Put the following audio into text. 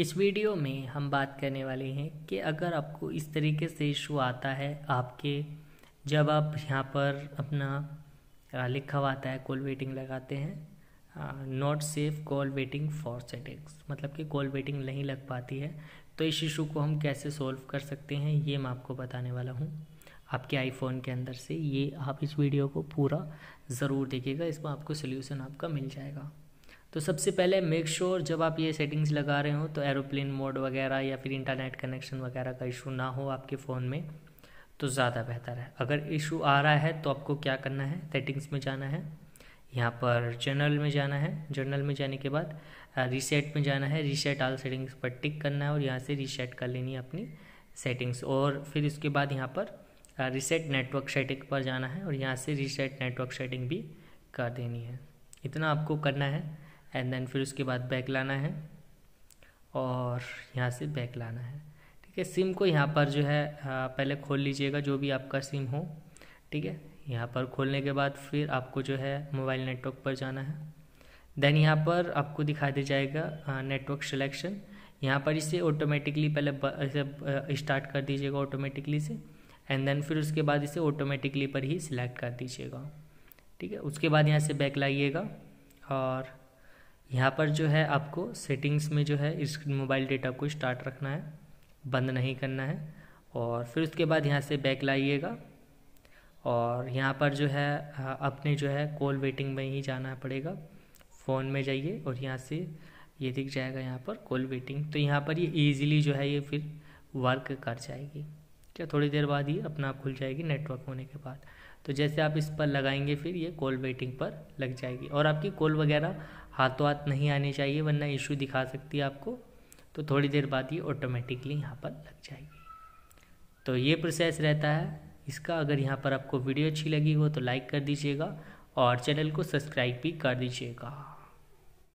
इस वीडियो में हम बात करने वाले हैं कि अगर आपको इस तरीके से इशू आता है आपके जब आप यहाँ पर अपना लिखा हुआ आता है कॉल वेटिंग लगाते हैं not safe call waiting for settings मतलब कि कॉल वेटिंग नहीं लग पाती है तो इस इशू को हम कैसे सॉल्व कर सकते हैं ये मैं आपको बताने वाला हूँ आपके आईफोन के अंदर से ये आप इस वीडियो को पूरा ज़रूर देखिएगा इसमें आपको सोल्यूशन आपका मिल जाएगा तो सबसे पहले मेक श्योर sure जब आप ये सेटिंग्स लगा रहे हो तो एरोप्लेन मोड वगैरह या फिर इंटरनेट कनेक्शन वगैरह का इशू ना हो आपके फ़ोन में तो ज़्यादा बेहतर है अगर इशू आ रहा है तो आपको क्या करना है सेटिंग्स में जाना है यहाँ पर जर्नल में जाना है जर्नल में जाने के बाद रीसेट में जाना है रीसेट आल सेटिंग्स पर टिक करना है और यहाँ से रीसेट कर लेनी है अपनी सेटिंग्स और फिर इसके बाद यहाँ पर रीसेट नेटवर्क सेटिंग पर जाना है और यहाँ से रीसेट नेटवर्क सेटिंग भी कर देनी है इतना आपको करना है एंड देन फिर उसके बाद बैक लाना है और यहाँ से बैक लाना है ठीक है सिम को यहाँ पर जो है पहले खोल लीजिएगा जो भी आपका सिम हो ठीक है यहाँ पर खोलने के बाद फिर आपको जो है मोबाइल नेटवर्क पर जाना है देन यहाँ पर आपको दिखा दिया जाएगा नेटवर्क सिलेक्शन यहाँ पर इसे ऑटोमेटिकली पहले इसे स्टार्ट कर दीजिएगा ऑटोमेटिकली से एंड देन फिर उसके बाद इसे ऑटोमेटिकली पर ही सिलेक्ट कर दीजिएगा ठीक है उसके बाद यहाँ से बैक लाइएगा और यहाँ पर जो है आपको सेटिंग्स में जो है इस मोबाइल डेटा को स्टार्ट रखना है बंद नहीं करना है और फिर उसके बाद यहाँ से बैक लाइएगा और यहाँ पर जो है हाँ, अपने जो है कॉल वेटिंग में ही जाना पड़ेगा फ़ोन में जाइए और यहाँ से ये दिख जाएगा यहाँ पर कॉल वेटिंग तो यहाँ पर ये ईजिली जो है ये फिर वर्क कर जाएगी क्या थोड़ी देर बाद ही अपना आप खुल जाएगी नेटवर्क होने के बाद तो जैसे आप इस पर लगाएंगे फिर ये कॉल वेटिंग पर लग जाएगी और आपकी कॉल वगैरह हाथों हाथ नहीं आने चाहिए वरना इशू दिखा सकती है आपको तो थोड़ी देर बाद ये ऑटोमेटिकली यहाँ पर लग जाएगी तो ये प्रोसेस रहता है इसका अगर यहाँ पर आपको वीडियो अच्छी लगी हो तो लाइक कर दीजिएगा और चैनल को सब्सक्राइब भी कर दीजिएगा